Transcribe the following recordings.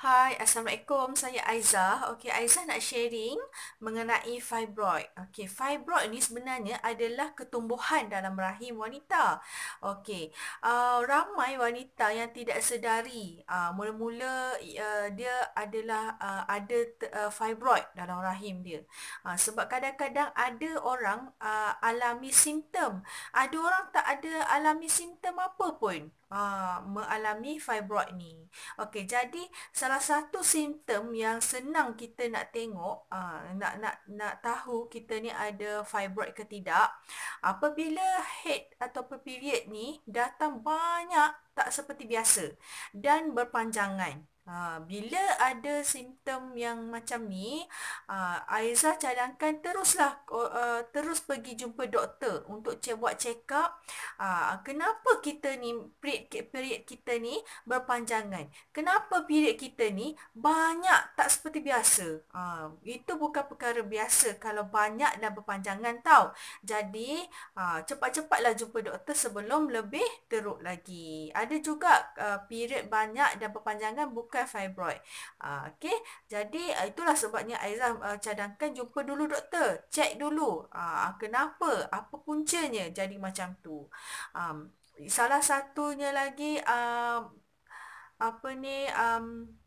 Hai, Assalamualaikum. Saya Aiza. Okey, Aiza nak sharing mengenai fibroid. Okey, fibroid ni sebenarnya adalah ketumbuhan dalam rahim wanita. Okey, uh, ramai wanita yang tidak sedari uh, mula-mula uh, dia adalah uh, ada uh, fibroid dalam rahim dia. Uh, sebab kadang-kadang ada orang uh, alami simptom. Ada orang tak ada alami simptom apa pun. Ah, mengalami fibroid ni. Okey, jadi salah satu simptom yang senang kita nak tengok, ah, nak nak nak tahu kita ni ada fibroid ke tidak, apabila head atau period ni datang banyak tak seperti biasa dan berpanjangan. Ha, bila ada simptom yang macam ni, ha, Aizah cadangkan teruslah uh, terus pergi jumpa doktor untuk cek buat check up. Ha, kenapa kita ni period, period kita ni berpanjangan? Kenapa period kita ni banyak tak seperti biasa? Ha, itu bukan perkara biasa kalau banyak dan berpanjangan tau. Jadi ha, cepat-cepatlah jumpa doktor sebelum lebih teruk lagi ada juga uh, period banyak dan perpanjangan bukan fibroid. Uh, ah, okay. Jadi uh, itulah sebabnya Aizah uh, cadangkan jumpa dulu doktor. Check dulu uh, kenapa, apa puncanya jadi macam tu. Um, salah satunya lagi, um, apa ni... Um,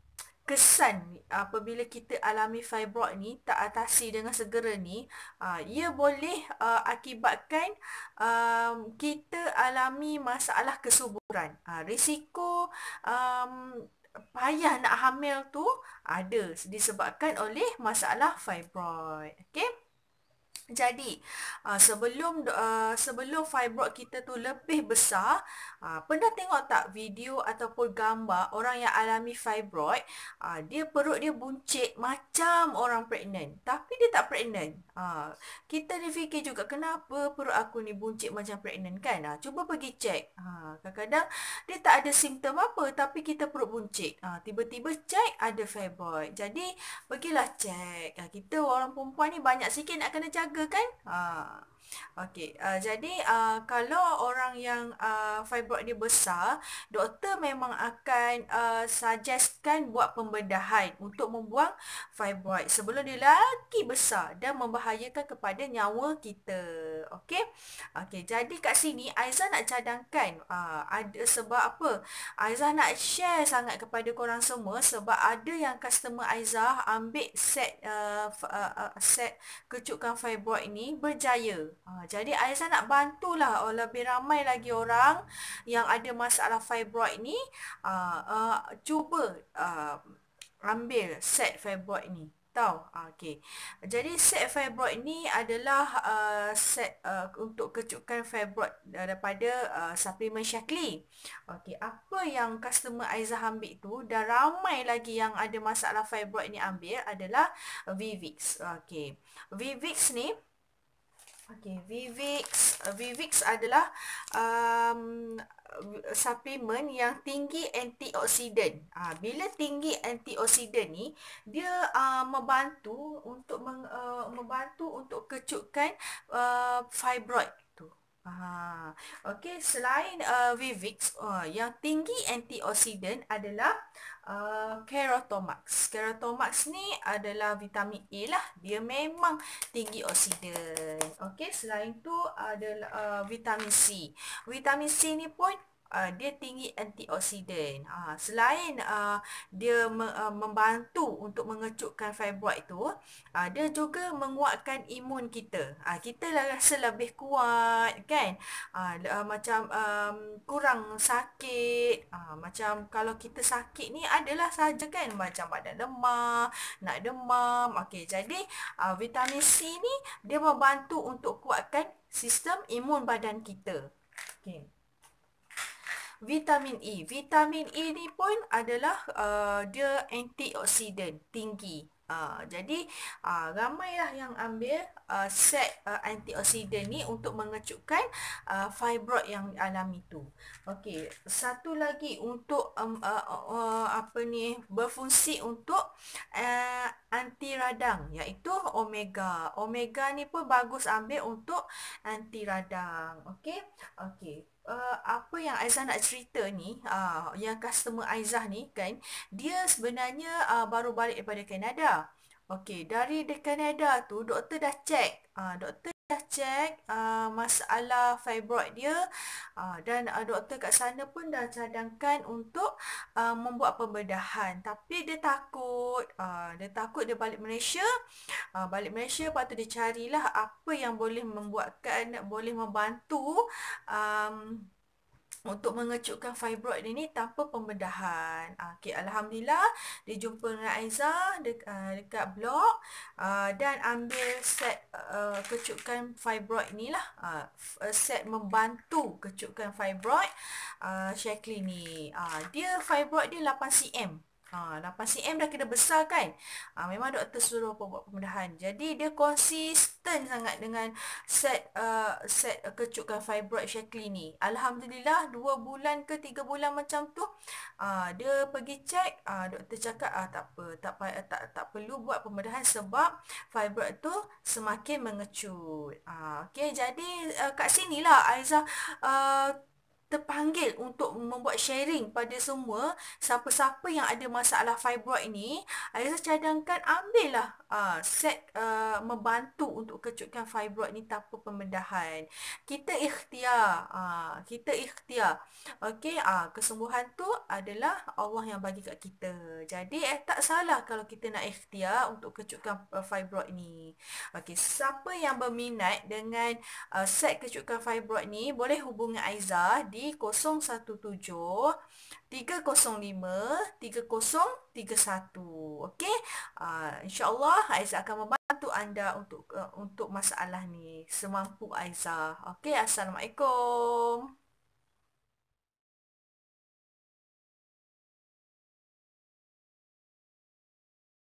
kesan apabila kita alami fibroid ni tak atasi dengan segera ni ah, ia boleh ah, akibatkan ah, kita alami masalah kesuburan risiko payah nak hamil tu ada disebabkan oleh masalah fibroid okey jadi uh, sebelum uh, sebelum fibroid kita tu lebih besar, uh, pernah tengok tak video ataupun gambar orang yang alami fibroid, uh, dia perut dia buncit macam orang pregnant, tapi dia tak pregnant. Uh, kita ni fikir juga kenapa perut aku ni buncit macam pregnant kan? Uh, cuba pergi cek Uh, kadang-kadang dia tak ada simptom apa tapi kita perut buncit. Uh, tiba-tiba cek ada fibroid. Jadi pergilah cek Uh, kita orang perempuan ni banyak sikit nak kena jaga 根啊。Okey, uh, jadi uh, kalau orang yang uh, fibroid dia besar, doktor memang akan uh, suggestkan buat pembedahan untuk membuang fibroid sebelum dia lagi besar dan membahayakan kepada nyawa kita. Okey. Okey, jadi kat sini Aiza nak cadangkan uh, ada sebab apa? Aiza nak share sangat kepada korang semua sebab ada yang customer Aiza ambil set uh, uh, set kecutkan fibroid ni berjaya Ha, jadi Aiza nak bantulah oh, lebih ramai lagi orang yang ada masalah fibroid ni ha, uh, cuba uh, ambil set fibroid ni. Tahu? Ha, okey. Jadi set fibroid ni adalah uh, set uh, untuk kecukupan fibroid daripada uh, suplemen Shakli. Okey, apa yang customer Aiza ambil tu dan ramai lagi yang ada masalah fibroid ni ambil adalah Vivix. Okey. Vivix ni Okay, Vivix. Uh, Vivix adalah um, suplemen yang tinggi antioksidan. Uh, bila tinggi antioksidan ni, dia uh, membantu untuk meng, uh, membantu untuk kecutkan uh, fibroid okay selain uh, Vivix, uh, yang tinggi antioksidan adalah uh, Kerotomax. Kerotomax ni adalah vitamin A lah. Dia memang tinggi oksidan. okay selain tu adalah uh, vitamin C. Vitamin C ni pun uh, dia tinggi antioksidan. Uh, selain uh, dia me- uh, membantu untuk mengecutkan fibroid itu, uh, dia juga menguatkan imun kita. Uh, kita lah rasa lebih kuat kan? Uh, uh, macam um, kurang sakit. Uh, macam kalau kita sakit ni adalah saja kan macam badan lemah, nak demam. Okey, jadi uh, vitamin C ni dia membantu untuk kuatkan sistem imun badan kita. Okey vitamin E. Vitamin E ni pun adalah uh, dia antioksidan tinggi. Uh, jadi uh, lah yang ambil uh, ah, set uh, antioksidan ni untuk mengecutkan uh, fibroid yang alami itu. Okey, satu lagi untuk um, uh, uh, uh, apa ni berfungsi untuk anti radang iaitu omega. Omega ni pun bagus ambil untuk anti radang. Okey. Okey. Uh, apa yang Aizah nak cerita ni uh, yang customer Aizah ni kan dia sebenarnya uh, baru balik daripada Kanada. Okey, dari dekat Kanada tu doktor dah check. Uh, doktor dah check uh, masalah fibroid dia uh, dan uh, doktor kat sana pun dah cadangkan untuk uh, membuat pembedahan tapi dia takut uh, dia takut dia balik Malaysia uh, balik Malaysia patut dicarilah apa yang boleh membuatkan boleh membantu um, untuk mengecutkan fibroid ini tanpa pembedahan. Ah, okey, alhamdulillah dia jumpa dengan Aiza ah, dekat, dekat blok ah, dan ambil set uh, kecutkan fibroid inilah. Uh, set membantu kecutkan fibroid uh, Shackley ni. Uh, dia fibroid dia 8 cm. Ha, lepas CM dah kena besar kan? Ha, memang doktor suruh pun buat pembedahan. Jadi dia konsisten sangat dengan set uh, set kecukkan fibroid Shackley ni. Alhamdulillah 2 bulan ke 3 bulan macam tu uh, dia pergi cek uh, ha, doktor cakap ah, tak apa tak, tak, tak perlu buat pembedahan sebab fibroid tu semakin mengecut. Uh, ha, okay, jadi uh, kat lah, Aizah uh, terpanggil untuk membuat sharing pada semua siapa-siapa yang ada masalah fibroid ini, Aiza cadangkan ambillah uh, set uh, membantu untuk kecutkan fibroid ni tanpa pembedahan kita ikhtiar uh, kita ikhtiar okey uh, kesembuhan tu adalah Allah yang bagi kat kita jadi eh tak salah kalau kita nak ikhtiar untuk kecutkan uh, fibroid ni okey siapa yang berminat dengan uh, set kecutkan fibroid ni boleh hubungi Aiza di di 017-305-3031. Okey? Uh, InsyaAllah Aizah akan membantu anda untuk uh, untuk masalah ni. Semampu Aizah. Okey? Assalamualaikum.